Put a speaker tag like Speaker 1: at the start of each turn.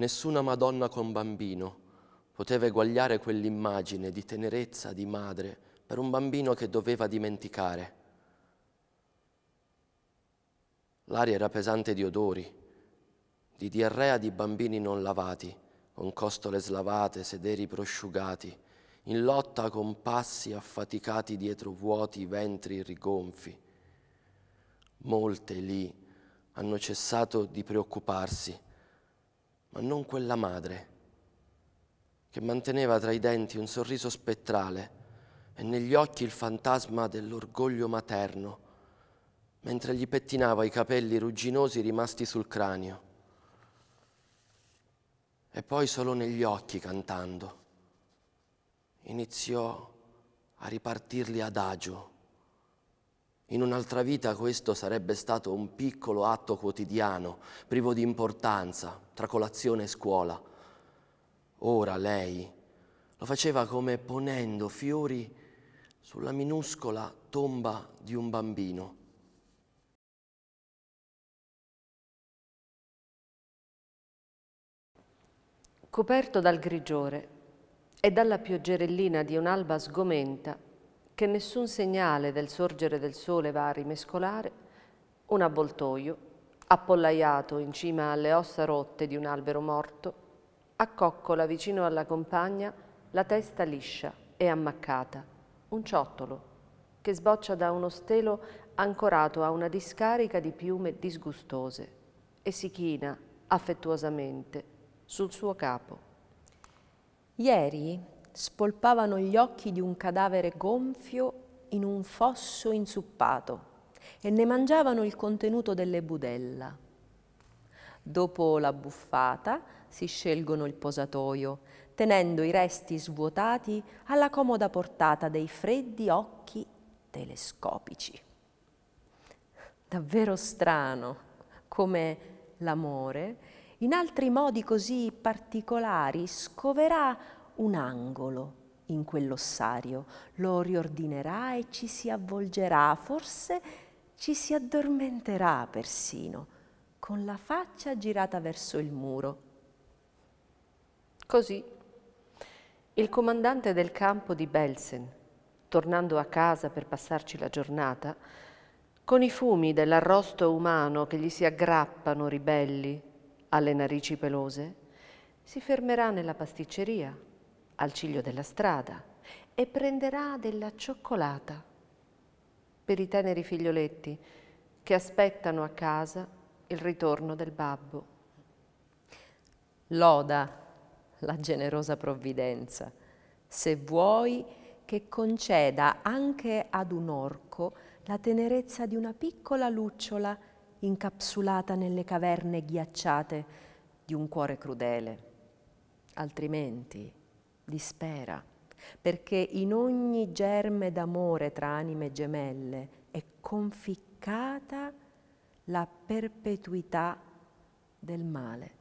Speaker 1: Nessuna Madonna con bambino poteva eguagliare quell'immagine di tenerezza di madre per un bambino che doveva dimenticare. L'aria era pesante di odori, di diarrea di bambini non lavati, con costole slavate, sederi prosciugati, in lotta con passi affaticati dietro vuoti ventri rigonfi. Molte lì hanno cessato di preoccuparsi ma non quella madre, che manteneva tra i denti un sorriso spettrale e negli occhi il fantasma dell'orgoglio materno, mentre gli pettinava i capelli rugginosi rimasti sul cranio. E poi solo negli occhi cantando, iniziò a ripartirli adagio in un'altra vita questo sarebbe stato un piccolo atto quotidiano, privo di importanza, tra colazione e scuola. Ora lei lo faceva come ponendo fiori sulla minuscola tomba di un bambino.
Speaker 2: Coperto dal grigiore e dalla pioggerellina di un'alba sgomenta, che nessun segnale del sorgere del sole va a rimescolare, un avvoltoio, appollaiato in cima alle ossa rotte di un albero morto, accoccola vicino alla compagna la testa liscia e ammaccata, un ciottolo che sboccia da uno stelo ancorato a una discarica di piume disgustose e si china affettuosamente sul suo capo. Ieri
Speaker 3: spolpavano gli occhi di un cadavere gonfio in un fosso insuppato e ne mangiavano il contenuto delle budella. Dopo la buffata si scelgono il posatoio, tenendo i resti svuotati alla comoda portata dei freddi occhi telescopici. Davvero strano come l'amore, in altri modi così particolari, scoverà un angolo in quell'ossario, lo riordinerà e ci si avvolgerà, forse ci si addormenterà persino, con la faccia
Speaker 2: girata verso il muro. Così il comandante del campo di Belsen, tornando a casa per passarci la giornata, con i fumi dell'arrosto umano che gli si aggrappano ribelli alle narici pelose, si fermerà nella pasticceria al ciglio della strada e prenderà della cioccolata per i teneri figlioletti che aspettano a casa il ritorno del babbo. Loda la generosa provvidenza,
Speaker 3: se vuoi che conceda anche ad un orco la tenerezza di una piccola lucciola incapsulata nelle caverne ghiacciate di un cuore crudele. Altrimenti dispera, perché in ogni germe d'amore tra anime gemelle è conficcata la perpetuità
Speaker 2: del male.